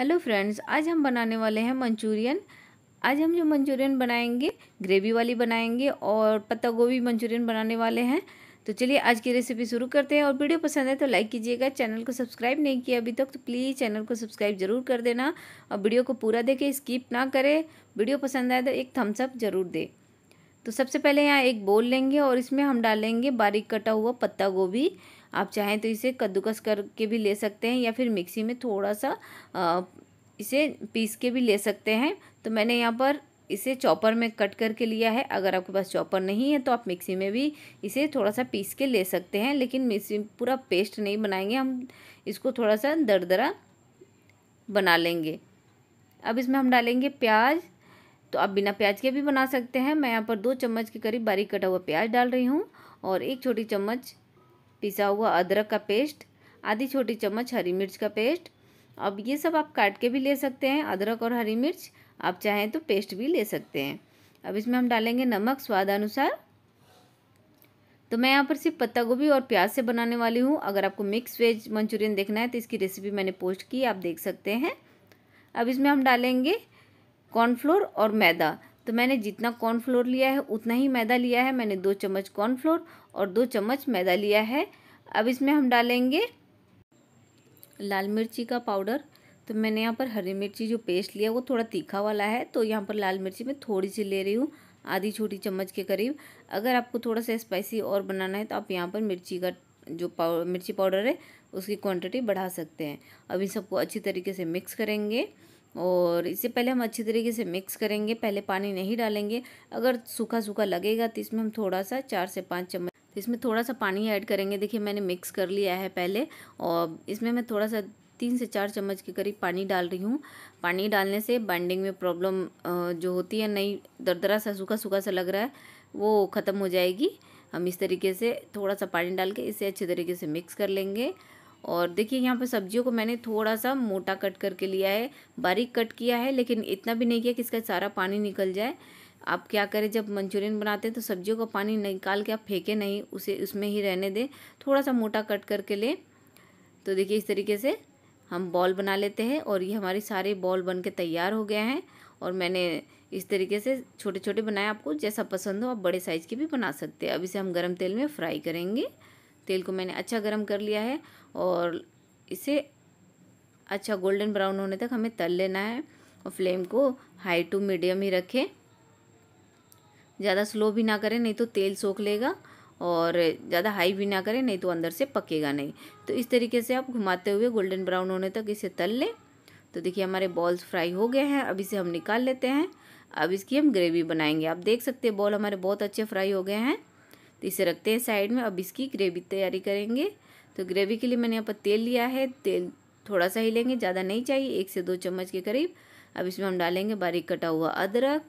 hello friends आज हम बनाने वाले हैं मंचूरियन आज हम जो मंचूरियन बनाएंगे ग्रेवी वाली बनाएंगे और पत्ता गोभी मंचूरियन बनाने वाले हैं तो चलिए आज की रेसिपी शुरू करते हैं और वीडियो पसंद है तो लाइक कीजिएगा चैनल को सब्सक्राइब नहीं किया अभी तक तो प्लीज़ चैनल को सब्सक्राइब जरूर कर देना और वीडियो को पूरा देखें स्किप ना करें वीडियो पसंद आए तो एक थम्सअप ज़रूर दे तो सबसे पहले यहाँ एक बोल लेंगे और इसमें हम डालेंगे बारीक कटा हुआ पत्ता गोभी आप चाहें तो इसे कद्दूकस करके भी ले सकते हैं या फिर मिक्सी में थोड़ा सा इसे पीस के भी ले सकते हैं तो मैंने यहाँ पर इसे चॉपर में कट करके लिया है अगर आपके पास चॉपर नहीं है तो आप मिक्सी में भी इसे थोड़ा सा पीस के ले सकते हैं लेकिन मिक्सी पूरा पेस्ट नहीं बनाएंगे हम इसको थोड़ा सा दरदरा बना लेंगे अब इसमें हम डालेंगे प्याज तो आप बिना प्याज के भी बना सकते हैं मैं यहाँ पर दो चम्मच के करीब बारीक कटा हुआ प्याज डाल रही हूँ और एक छोटी चम्मच पिसा हुआ अदरक का पेस्ट आधी छोटी चम्मच हरी मिर्च का पेस्ट अब ये सब आप काट के भी ले सकते हैं अदरक और हरी मिर्च आप चाहें तो पेस्ट भी ले सकते हैं अब इसमें हम डालेंगे नमक स्वाद अनुसार तो मैं यहाँ पर सिर्फ पत्ता गोभी और प्याज से बनाने वाली हूँ अगर आपको मिक्स वेज मंचूरियन देखना है तो इसकी रेसिपी मैंने पोस्ट की आप देख सकते हैं अब इसमें हम डालेंगे कॉर्नफ्लोर और मैदा तो मैंने जितना कॉर्नफ्लोर लिया है उतना ही मैदा लिया है मैंने दो चम्मच कॉर्नफ्लोर और दो चम्मच मैदा लिया है अब इसमें हम डालेंगे लाल मिर्ची का पाउडर तो मैंने यहाँ पर हरी मिर्ची जो पेस्ट लिया वो थोड़ा तीखा वाला है तो यहाँ पर लाल मिर्ची मैं थोड़ी सी ले रही हूँ आधी छोटी चम्मच के करीब अगर आपको थोड़ा सा स्पाइसी और बनाना है तो आप यहाँ पर मिर्ची का जो पाउ मिर्ची पाउडर है उसकी क्वांटिटी बढ़ा सकते हैं अब इन सबको अच्छी तरीके से मिक्स करेंगे और इसे पहले हम अच्छी तरीके से मिक्स करेंगे पहले पानी नहीं डालेंगे अगर सूखा सूखा लगेगा तो इसमें हम थोड़ा सा चार से पाँच चम्मच तो इसमें थोड़ा सा पानी ऐड करेंगे देखिए मैंने मिक्स कर लिया है पहले और इसमें मैं थोड़ा सा तीन से चार चम्मच के करीब पानी डाल रही हूँ पानी डालने से बाइंडिंग में प्रॉब्लम जो होती है नई दरदरा सा सूखा सूखा सा लग रहा है वो ख़त्म हो जाएगी हम इस तरीके से थोड़ा सा पानी डाल के इसे अच्छे तरीके से मिक्स कर लेंगे और देखिए यहाँ पर सब्जियों को मैंने थोड़ा सा मोटा कट करके लिया है बारीक कट किया है लेकिन इतना भी नहीं किया कि इसका सारा पानी निकल जाए आप क्या करें जब मंचूरियन बनाते हैं तो सब्जियों का पानी निकाल के आप फेंके नहीं उसे उसमें ही रहने दें थोड़ा सा मोटा कट करके लें तो देखिए इस तरीके से हम बॉल बना लेते हैं और ये हमारे सारे बॉल बन के तैयार हो गए हैं और मैंने इस तरीके से छोटे छोटे बनाए आपको जैसा पसंद हो आप बड़े साइज़ के भी बना सकते हैं अब इसे हम गर्म तेल में फ्राई करेंगे तेल को मैंने अच्छा गर्म कर लिया है और इसे अच्छा गोल्डन ब्राउन होने तक हमें तल लेना है और फ्लेम को हाई टू मीडियम ही रखें ज़्यादा स्लो भी ना करें नहीं तो तेल सोख लेगा और ज़्यादा हाई भी ना करें नहीं तो अंदर से पकेगा नहीं तो इस तरीके से आप घुमाते हुए गोल्डन ब्राउन होने तक इसे तल लें तो देखिए हमारे बॉल्स फ्राई हो गए हैं अब इसे हम निकाल लेते हैं अब इसकी हम ग्रेवी बनाएंगे आप देख सकते हैं बॉल हमारे बहुत अच्छे फ्राई हो गए हैं तो इसे रखते हैं साइड में अब इसकी ग्रेवी तैयारी करेंगे तो ग्रेवी के लिए मैंने यहाँ पर तेल लिया है तेल थोड़ा सा ही लेंगे ज़्यादा नहीं चाहिए एक से दो चम्मच के करीब अब इसमें हम डालेंगे बारीक कटा हुआ अदरक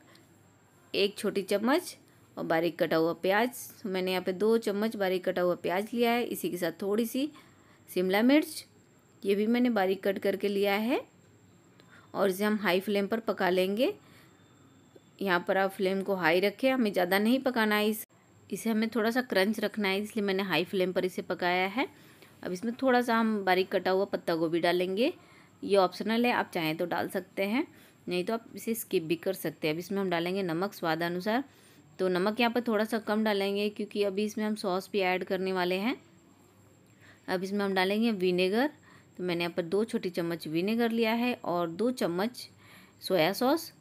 एक छोटी चम्मच और बारीक कटा हुआ प्याज तो मैंने यहाँ पे दो चम्मच बारीक कटा हुआ प्याज लिया है इसी के साथ थोड़ी सी शिमला मिर्च ये भी मैंने बारीक कट करके लिया है और इसे हम हाई फ्लेम पर पका लेंगे यहाँ पर आप फ्लेम को हाई रखें हमें ज़्यादा नहीं पकाना है इस इसे हमें थोड़ा सा क्रंच रखना है इसलिए मैंने हाई फ्लेम पर इसे पकाया है अब इसमें थोड़ा सा हम बारीक कटा हुआ पत्ता गोभी डालेंगे ये ऑप्शनल है आप चाहें तो डाल सकते हैं नहीं तो आप इसे स्किप भी कर सकते हैं अब इसमें हम डालेंगे नमक स्वाद अनुसार तो नमक यहाँ पर थोड़ा सा कम डालेंगे क्योंकि अभी इसमें हम सॉस भी ऐड करने वाले हैं अब इसमें हम डालेंगे विनेगर तो मैंने यहाँ पर दो छोटी चम्मच विनेगर लिया है और दो चम्मच सोया सॉस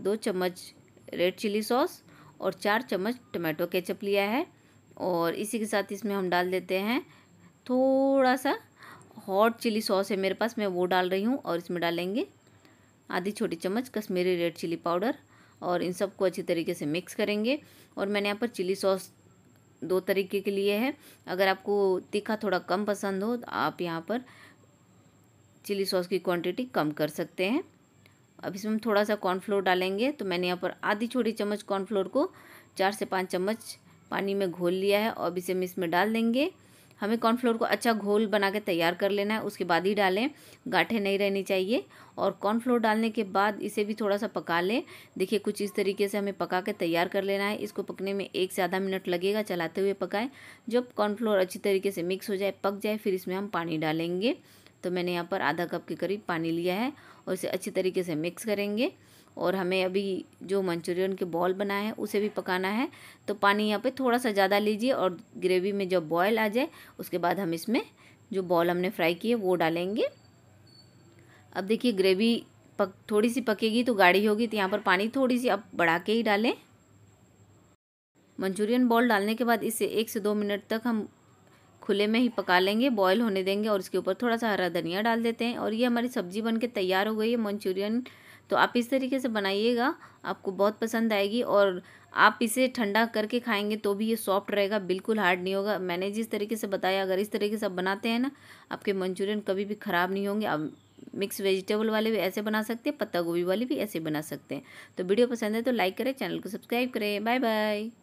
दो चम्मच रेड चिली सॉस और चार चम्मच टमाटो केचप लिया है और इसी के साथ इसमें हम डाल देते हैं थोड़ा सा हॉट चिली सॉस है मेरे पास मैं वो डाल रही हूँ और इसमें डालेंगे आधी छोटी चम्मच कश्मीरी रेड चिली पाउडर और इन सबको अच्छी तरीके से मिक्स करेंगे और मैंने यहाँ पर चिली सॉस दो तरीके के लिए है अगर आपको तीखा थोड़ा कम पसंद हो तो आप यहाँ पर चिली सॉस की क्वांटिटी कम कर सकते हैं अब इसमें हम थोड़ा सा कॉर्नफ्लोर डालेंगे तो मैंने यहाँ पर आधी छोटी चम्मच कॉर्नफ्लोर को चार से पाँच चम्मच पानी में घोल लिया है और इसे हम इसमें डाल देंगे हमें कॉर्नफ्लोर को अच्छा घोल बना के तैयार कर लेना है उसके बाद ही डालें गाठे नहीं रहनी चाहिए और कॉर्नफ्लोर डालने के बाद इसे भी थोड़ा सा पका लें देखिए कुछ इस तरीके से हमें पका के तैयार कर लेना है इसको पकने में एक से आधा मिनट लगेगा चलाते हुए पकाएं जब कॉर्नफ्लोर अच्छी तरीके से मिक्स हो जाए पक जाए फिर इसमें हम पानी डालेंगे तो मैंने यहाँ पर आधा कप के करीब पानी लिया है और इसे अच्छी तरीके से मिक्स करेंगे और हमें अभी जो मंचूरियन के बॉल बनाए हैं उसे भी पकाना है तो पानी यहाँ पे थोड़ा सा ज़्यादा लीजिए और ग्रेवी में जब बॉयल आ जाए उसके बाद हम इसमें जो बॉल हमने फ्राई किए वो डालेंगे अब देखिए ग्रेवी पक थोड़ी सी पकेगी तो गाढ़ी होगी तो यहाँ पर पानी थोड़ी सी अब बढ़ा के ही डालें मंचूरियन बॉल डालने के बाद इसे एक से दो मिनट तक हम खुले में ही पका लेंगे बॉयल होने देंगे और उसके ऊपर थोड़ा सा हरा धनिया डाल देते हैं और ये हमारी सब्ज़ी बन तैयार हो गई है मंचूरियन तो आप इस तरीके से बनाइएगा आपको बहुत पसंद आएगी और आप इसे ठंडा करके खाएंगे तो भी ये सॉफ्ट रहेगा बिल्कुल हार्ड नहीं होगा मैंने जिस तरीके से बताया अगर इस तरीके से आप बनाते हैं ना आपके मंचूरियन कभी भी ख़राब नहीं होंगे आप मिक्स वेजिटेबल वाले भी ऐसे बना सकते हैं पत्ता गोभी वाले भी ऐसे बना सकते हैं तो वीडियो पसंद है तो लाइक करें चैनल को सब्सक्राइब करें बाय बाय